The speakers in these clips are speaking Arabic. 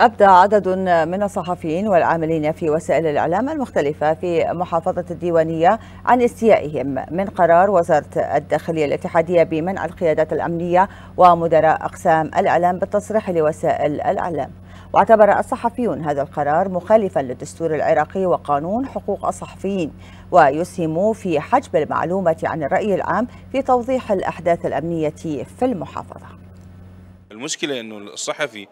أبدى عدد من الصحفيين والعاملين في وسائل الإعلام المختلفة في محافظة الديوانية عن استيائهم من قرار وزارة الداخلية الاتحادية بمنع القيادات الأمنية ومدراء أقسام الإعلام بالتصريح لوسائل الإعلام واعتبر الصحفيون هذا القرار مخالفا للدستور العراقي وقانون حقوق الصحفيين ويسهم في حجب المعلومة عن الرأي العام في توضيح الأحداث الأمنية في المحافظة المشكلة أنه الصحفي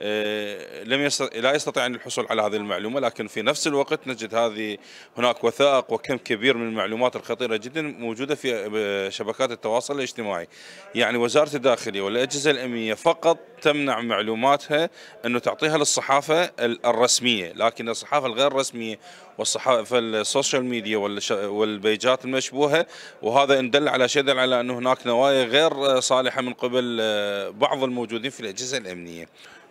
آه، لم لا يستطيع ان الحصول على هذه المعلومه لكن في نفس الوقت نجد هذه هناك وثائق وكم كبير من المعلومات الخطيره جدا موجوده في آه، شبكات التواصل الاجتماعي يعني وزاره الداخليه والاجهزه الامنيه فقط تمنع معلوماتها انه تعطيها للصحافه الرسميه لكن الصحافه الغير رسميه والصحافه السوشيال ميديا والبيجات المشبوهه وهذا ان دل على شيء دل على انه هناك نوايا غير آه، صالحه من قبل بعض الموجودين في الاجهزه الامنيه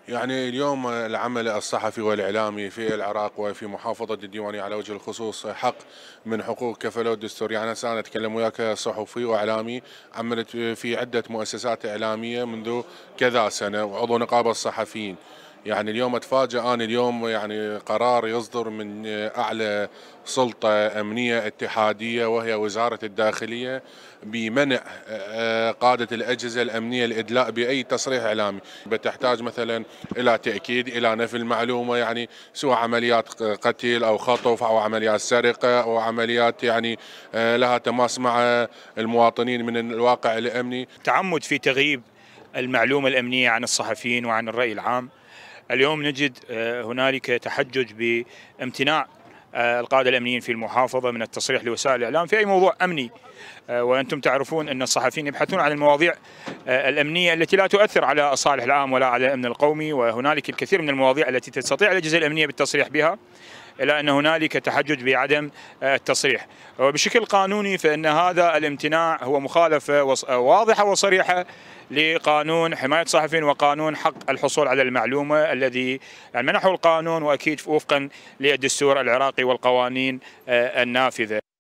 يعني اليوم العمل الصحفي والإعلامي في العراق وفي محافظة الديوانية على وجه الخصوص حق من حقوق كفلو الدستور يعني هسه أنا أتكلم وياك صحفي وإعلامي عملت في عدة مؤسسات إعلامية منذ كذا سنة وعضو نقابة الصحفيين يعني اليوم اتفاجئ انا اليوم يعني قرار يصدر من اعلى سلطه امنيه اتحاديه وهي وزاره الداخليه بمنع آه، قاده الاجهزه الامنيه الادلاء باي تصريح اعلامي، بتحتاج مثلا الى تاكيد الى نفي المعلومه يعني سواء عمليات قتل او خطف او عمليات سرقه او عمليات يعني آه، لها تماس مع المواطنين من الواقع الامني. تعمد في تغييب المعلومه الامنيه عن الصحفيين وعن الراي العام اليوم نجد آه، هنالك تحجج بامتناع آه، القاده الامنيين في المحافظه من التصريح لوسائل الاعلام في اي موضوع امني آه، وانتم تعرفون ان الصحفيين يبحثون عن المواضيع الامنيه التي لا تؤثر على الصالح العام ولا على الامن القومي وهنالك الكثير من المواضيع التي تستطيع الاجهزه الامنيه بالتصريح بها إلى أن هنالك تحجج بعدم آه، التصريح وبشكل قانوني فإن هذا الامتناع هو مخالفة واضحة وصريحة لقانون حماية الصحفيين وقانون حق الحصول على المعلومة الذي منحه القانون وأكيد وفقا للدستور العراقي والقوانين آه، النافذة